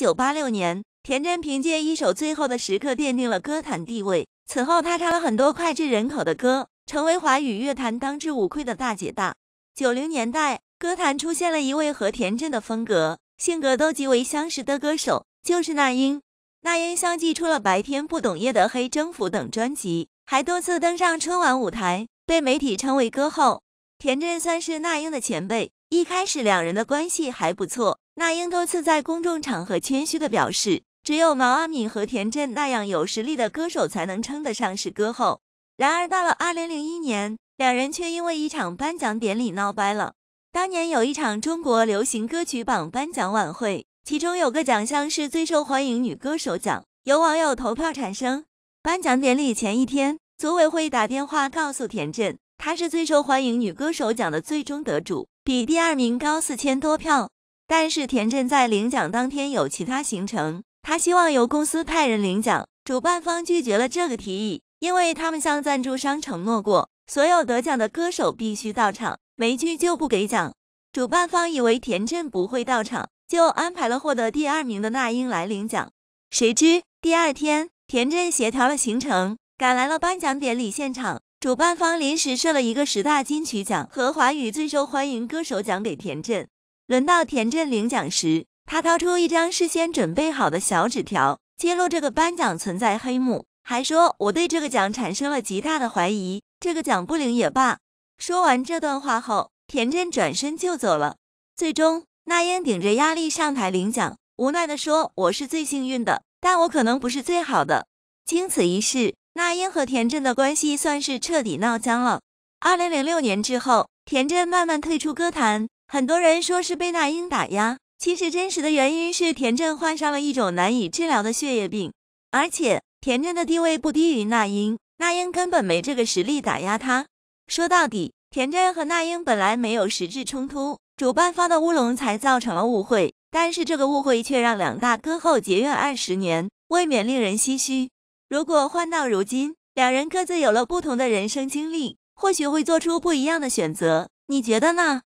九八六年，田震凭借一首《最后的时刻》奠定了歌坛地位。此后，他唱了很多脍炙人口的歌，成为华语乐坛当之无愧的大姐大。九零年代，歌坛出现了一位和田震的风格、性格都极为相似的歌手，就是那英。那英相继出了《白天不懂夜的黑》《征服》等专辑，还多次登上春晚舞台，被媒体称为歌后。田震算是那英的前辈，一开始两人的关系还不错。那英多次在公众场合谦虚的表示，只有毛阿敏和田震那样有实力的歌手才能称得上是歌后。然而，到了2001年，两人却因为一场颁奖典礼闹掰了。当年有一场中国流行歌曲榜颁奖晚会，其中有个奖项是最受欢迎女歌手奖，由网友投票产生。颁奖典礼前一天，组委会打电话告诉田震，她是最受欢迎女歌手奖的最终得主，比第二名高四千多票。但是田震在领奖当天有其他行程，他希望由公司派人领奖，主办方拒绝了这个提议，因为他们向赞助商承诺过，所有得奖的歌手必须到场，没去就不给奖。主办方以为田震不会到场，就安排了获得第二名的那英来领奖。谁知第二天，田震协调了行程，赶来了颁奖典礼现场。主办方临时设了一个十大金曲奖和华语最受欢迎歌手奖给田震。轮到田震领奖时，他掏出一张事先准备好的小纸条，揭露这个颁奖存在黑幕，还说我对这个奖产生了极大的怀疑，这个奖不领也罢。说完这段话后，田震转身就走了。最终，那英顶着压力上台领奖，无奈的说：“我是最幸运的，但我可能不是最好的。”经此一事，那英和田震的关系算是彻底闹僵了。二零零六年之后，田震慢慢退出歌坛。很多人说是被那英打压，其实真实的原因是田震患上了一种难以治疗的血液病，而且田震的地位不低于那英，那英根本没这个实力打压他。说到底，田震和那英本来没有实质冲突，主办方的乌龙才造成了误会，但是这个误会却让两大歌后结怨二十年，未免令人唏嘘。如果换到如今，两人各自有了不同的人生经历，或许会做出不一样的选择，你觉得呢？